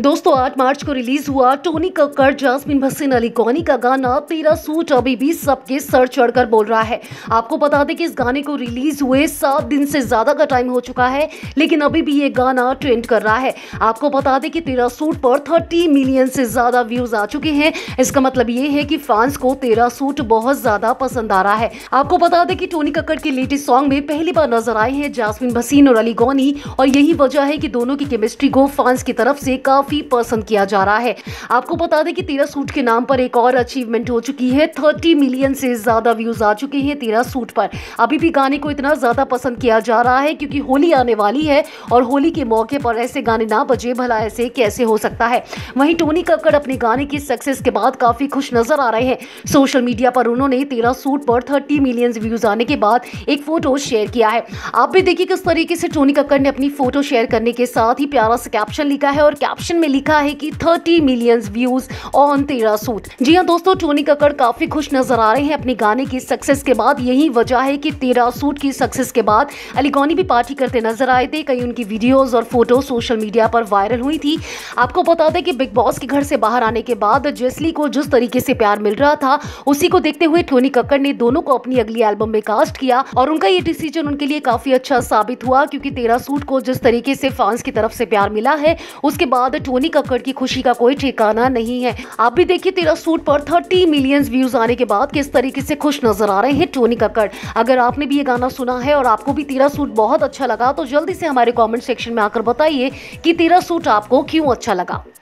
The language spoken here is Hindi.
दोस्तों 8 मार्च को रिलीज हुआ टोनी कक्कर जासमिन भसीन अली कोनी का गाना तेरा सूट अभी भी सबके सर चढ़कर बोल रहा है आपको बता दें कि इस गाने को रिलीज हुए सात दिन से ज्यादा का टाइम हो चुका है लेकिन अभी भी ये गाना ट्रेंड कर रहा है आपको बता दें कि तेरा सूट पर थर्टी मिलियन से ज्यादा व्यूज आ चुके हैं इसका मतलब ये है कि फैंस को तेरा सूट बहुत ज्यादा पसंद आ रहा है आपको बता दें कि टोनी कक्कर के लेटेस्ट सॉन्ग में पहली बार नजर आए हैं जासमिन भसीन और अली गोनी और यही वजह है कि दोनों की केमिस्ट्री को फैंस की तरफ से काफी काफ़ी पसंद किया जा रहा है आपको बता दें कि तेरह सूट के नाम पर एक और अचीवमेंट हो चुकी है थर्टी मिलियन से ज़्यादा व्यूज़ आ चुके हैं तेरह सूट पर अभी भी गाने को इतना ज़्यादा पसंद किया जा रहा है क्योंकि होली आने वाली है और होली के मौके पर ऐसे गाने ना बजे भला ऐसे कैसे हो सकता है वहीं टोनी कक्कड़ अपने गाने की सक्सेस के बाद काफ़ी खुश नज़र आ रहे हैं सोशल मीडिया पर उन्होंने तेरह सूट पर थर्टी मिलियन व्यूज़ आने के बाद एक फ़ोटो शेयर किया है आप भी देखिए किस तरीके से टोनी कक्कड़ ने अपनी फ़ोटो शेयर करने के साथ ही प्यारा सा कैप्शन लिखा है और कैप्शन कैप्शन में लिखा है कि 30 million views on Tera Suit जी हाँ दोस्तों टोनी कक्कड़ काफी खुश नजर आ रहे हैं अपने गाने की सक्सेस के बाद यही वजह है कि तेरा सूट की सक्सेस के बाद अलीगौनी भी पार्टी करते नजर आए थे कई उनकी वीडियोज और फोटो सोशल मीडिया पर वायरल हुई थी आपको बता दें कि बिग बॉस के घर से बाहर आने के बाद जेसली को जिस तरीके से प्यार मिल रहा था उसी को देखते हुए टोनी कक्कड़ ने दोनों को अपनी अगली एल्बम में कास्ट किया और उनका ये डिसीजन उनके लिए काफी अच्छा साबित हुआ क्योंकि तेरा सूट को जिस तरीके से फैंस की तरफ से प्यार मिला है उसके बाद टोनी कक्कड़ की खुशी का कोई ठिकाना नहीं है आप भी देखिए तेरा सूट पर थर्टी मिलियंस व्यूज आने के बाद किस तरीके से खुश नजर आ रहे हैं टोनी कक्कड़ अगर आपने भी ये गाना सुना है और आपको भी तेरा सूट बहुत अच्छा लगा तो जल्दी से हमारे कॉमेंट सेक्शन में आकर बताइए कि तेरा सूट आपको क्यों अच्छा लगा